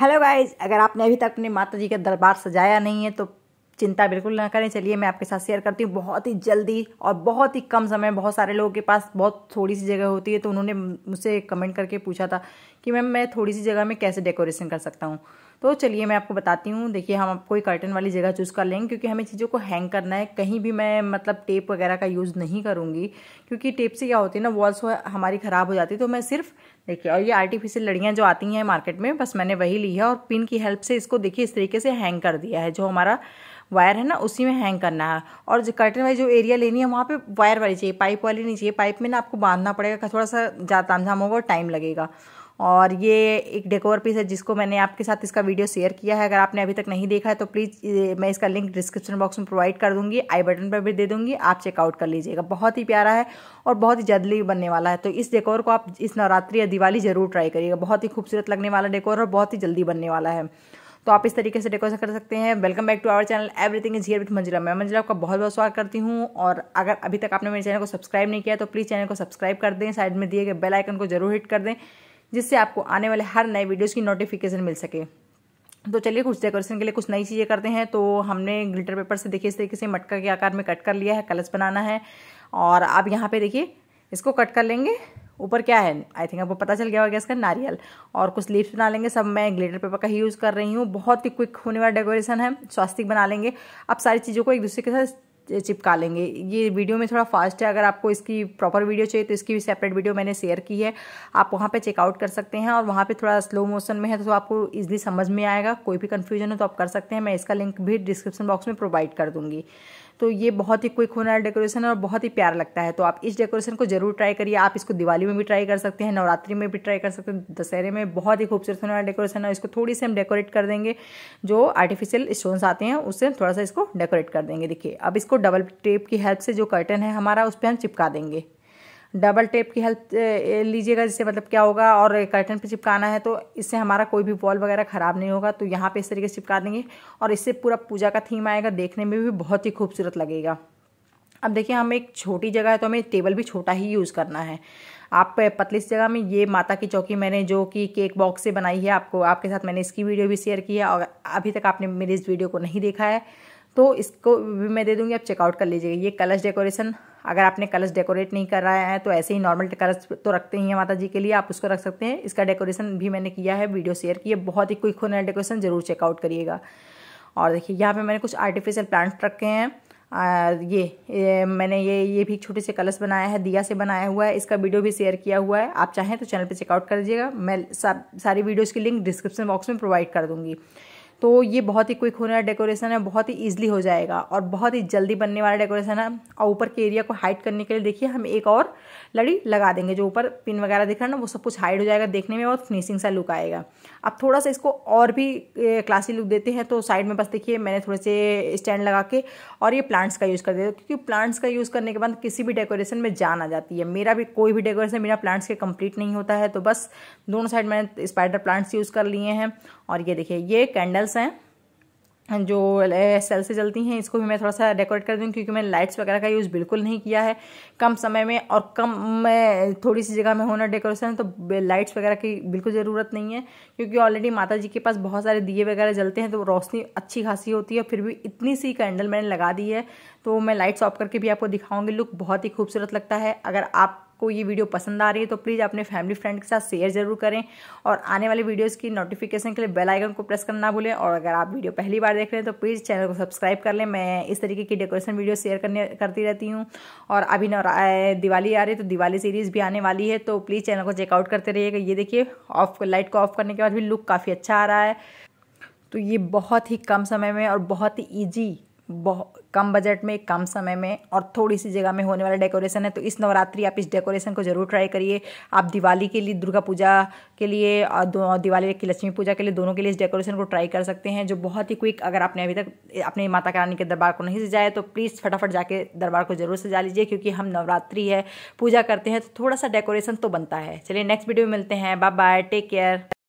hello guys अगर आपने अभी तक अपने माता जी का दरबार सजाया नहीं है तो चिंता बिल्कुल ना करें चलिए मैं आपके साथ शेयर करती हूँ बहुत ही जल्दी और बहुत ही कम समय बहुत सारे लोगों के पास बहुत थोड़ी सी जगह होती है तो उन्होंने मुझसे कमेंट करके पूछा था कि मैम मैं थोड़ी सी जगह में कैसे डेकोरेशन कर सकता हूँ तो चलिए मैं आपको बताती हूँ देखिए हम आपको कोई कर्टन वाली जगह चूज़ कर लेंगे क्योंकि हमें चीज़ों को हैंग करना है कहीं भी मैं मतलब टेप वगैरह का यूज़ नहीं करूँगी क्योंकि टेप से क्या होती है ना वॉल्स हमारी ख़राब हो जाती है तो मैं सिर्फ देखिए और ये आर्टिफिशियल लड़ियाँ जो आती हैं मार्केट में बस मैंने वही ली है और पिन की हेल्प से इसको देखिए इस तरीके से हैंग कर दिया है जो हमारा वायर है ना उसी में हैंग करना है और जो कर्टन वाली जो एरिया लेनी है वहाँ पे वायर वाली चाहिए पाइप वाली नहीं चाहिए पाइप में ना आपको बांधना पड़ेगा थोड़ा सा ज्यादा तामझाम होगा और टाइम लगेगा और ये एक डेकोर पीस है जिसको मैंने आपके साथ इसका वीडियो शेयर किया है अगर आपने अभी तक नहीं देखा है तो प्लीज़ मैं इसका लिंक डिस्क्रिप्शन बॉक्स में प्रोवाइड कर दूंगी आई बटन पर भी दे दूंगी आप चेकआउट कर लीजिएगा बहुत ही प्यारा है और बहुत ही जल्दी बनने वाला है तो इस डेकोर को आप इस नवरात्रि या दिवाली ज़रूर ट्राई करिएगा बहुत ही खूबसूरत लगने वाला डेकोर और बहुत ही जल्दी बनने वाला है तो आप इस तरीके से डेकोरेशन कर सकते हैं welcome back to our channel everything is here with Manjila मैं मंजिला आपका बहुत बहुत स्वागत करती हूँ और अगर अभी तक आपने मेरे चैनल को सब्सक्राइब नहीं किया तो प्लीज़ चैनल को सब्सक्राइब कर दें साइड में दिए गए बेल आइकन को जरूर हिट कर दें जिससे आपको आने वाले हर नए वीडियोज़ की नोटिफिकेशन मिल सके तो चलिए कुछ डेकोरेशन के लिए कुछ नई चीज़ें करते हैं तो हमने ग्लिटर पेपर से देखिए इस तरीके से मटका के आकार में कट कर लिया है कलश बनाना है और आप यहाँ पे देखिए इसको कट कर लेंगे ऊपर क्या है आई थिंक आपको पता चल गया होगा इसका नारियल और कुछ लीव्स बना लेंगे सब मैं ग्लिटर पेपर का ही यूज़ कर रही हूँ बहुत ही क्विक होने वाला डेकोरेशन है स्वास्तिक बना लेंगे अब सारी चीज़ों को एक दूसरे के साथ चिपका लेंगे ये वीडियो में थोड़ा फास्ट है अगर आपको इसकी प्रॉपर वीडियो चाहिए तो इसकी भी सेपरेट वीडियो मैंने शेयर की है आप वहाँ पे चेकआउट कर सकते हैं और वहाँ पे थोड़ा स्लो मोशन में है तो, आपको इजिली समझ में आएगा कोई भी कन्फ्यूजन हो तो आप कर सकते हैं मैं इसका लिंक भी डिस्क्रिप्शन बॉक्स में प्रोवाइड कर दूँगी तो ये बहुत ही क्विक होने वाला डेकोरेशन और बहुत ही प्यार लगता है तो आप इस डेकोरेशन को जरूर ट्राई करिए आप इसको दिवाली में भी ट्राई कर सकते हैं नवरात्रि में भी ट्राई कर सकते हैं दशहरे में बहुत ही खूबसूरत होने वाला डेकोरेशन है इसको थोड़ी सी हम डेकोरेट कर देंगे जो आर्टिफिशियल स्टोन्स आते हैं उससे थोड़ा सा इसको डेकोरेट कर देंगे देखिए अब इसको डबल टेप की हेल्प से जो कर्टन है हमारा उस पर हम चिपका देंगे डबल टेप की हेल्प लीजिएगा जिससे मतलब क्या होगा और कर्टन पे चिपकाना है तो इससे हमारा कोई भी बॉल वगैरह ख़राब नहीं होगा तो यहाँ पे इस तरीके से चिपका देंगे और इससे पूरा पूजा का थीम आएगा देखने में भी बहुत ही खूबसूरत लगेगा अब देखिए हम एक छोटी जगह है तो हमें टेबल भी छोटा ही यूज़ करना है आप पतली सी जगह में ये माता की चौकी मैंने जो कि केक बॉक्स से बनाई है आपको आपके साथ मैंने इसकी वीडियो भी शेयर की है और अभी तक आपने मेरी इस वीडियो को नहीं देखा है तो इसको भी मैं दे दूंगी आप चेकआउट कर लीजिएगा ये कलश डेकोरेशन अगर आपने कलश डेकोरेट नहीं कर रहा है तो ऐसे ही नॉर्मल कलश तो रखते ही हैं माता जी के लिए आप उसको रख सकते हैं इसका डेकोरेशन भी मैंने किया है वीडियो शेयर की है बहुत ही क्विक होने वाला डेकोरेशन ज़रूर चेकआउट करिएगा और देखिए यहाँ पे मैंने कुछ आर्टिफिशियल प्लांट रखे हैं आ, ये, ये मैंने ये ये भी छोटे से कलश बनाया है दिया से बनाया हुआ है इसका वीडियो भी शेयर किया हुआ है आप चाहें तो चैनल पे चेकआउट कर दीजिएगा मैं सारी वीडियोज़ की लिंक डिस्क्रिप्शन बॉक्स में प्रोवाइड कर दूँगी तो ये बहुत ही क्विक होने वाला डेकोरेशन है बहुत ही ईजिली हो जाएगा और बहुत ही जल्दी बनने वाला डेकोरेशन है और ऊपर के एरिया को हाइड करने के लिए देखिए हम एक और लड़ी लगा देंगे जो ऊपर पिन वगैरह दिख रहा है ना वो सब कुछ हाइड हो जाएगा देखने में बहुत फिनिशिंग सा लुक आएगा अब थोड़ा सा इसको और भी क्लासी लुक देते हैं तो साइड में बस देखिए मैंने थोड़े से स्टैंड लगा के और ये प्लांट्स का यूज़ कर देते क्योंकि प्लांट्स का यूज़ करने के बाद किसी भी डेकोरेशन में जान आ जाती है मेरा भी कोई भी डेकोरेशन मेरा प्लांट्स के कम्प्लीट नहीं होता है तो बस दोनों साइड मैंने स्पाइडर प्लांट्स यूज़ कर लिए हैं और ये देखिए ये कैंडल्स हैं जो सेल से जलती हैं इसको भी मैं थोड़ा सा डेकोरेट कर दूँ क्योंकि मैंने लाइट्स वगैरह का यूज़ बिल्कुल नहीं किया है कम समय में और कम थोड़ी सी जगह में होना डेकोरेशन तो लाइट्स वगैरह की बिल्कुल ज़रूरत नहीं है क्योंकि ऑलरेडी माता जी के पास बहुत सारे दिए वगैरह जलते हैं तो रोशनी अच्छी खासी होती है फिर भी इतनी सी कैंडल मैंने लगा दी है तो मैं लाइट्स ऑफ करके भी आपको दिखाऊंगी लुक बहुत ही खूबसूरत लगता है अगर आप आपको ये वीडियो पसंद आ रही है तो प्लीज़ अपने फैमिली फ्रेंड के साथ शेयर जरूर करें और आने वाली वीडियोज़ की नोटिफिकेशन के लिए बेल आइकन को प्रेस करना भूलें और अगर आप वीडियो पहली बार देख रहे हैं तो प्लीज़ चैनल को सब्सक्राइब कर लें मैं इस तरीके की डेकोरेशन वीडियो शेयर करने करती रहती हूँ और अभी दिवाली आ रही है तो दिवाली सीरीज़ भी आने वाली है तो प्लीज़ चैनल को चेकआउट करते रहिएगा ये देखिए ऑफ लाइट को ऑफ करने के बाद भी लुक काफ़ी अच्छा आ रहा है तो ये बहुत ही कम समय में और बहुत ही ईजी बहुत कम बजट में कम समय में और थोड़ी सी जगह में होने वाला डेकोरेशन है तो इस नवरात्रि आप इस डेकोरेशन को ज़रूर ट्राई करिए आप दिवाली के लिए दुर्गा पूजा के लिए और दिवाली की लक्ष्मी पूजा के लिए दोनों के लिए इस डेकोरेशन को ट्राई कर सकते हैं जो बहुत ही क्विक अगर आपने अभी तक अपने माता रानी के दरबार को नहीं सजाया तो प्लीज़ फटाफट जाके दरबार को ज़रूर सजा लीजिए क्योंकि हम नवरात्रि है पूजा करते हैं तो थोड़ा सा डेकोरेशन तो बनता है चलिए नेक्स्ट वीडियो में मिलते हैं बाय बाय टेक केयर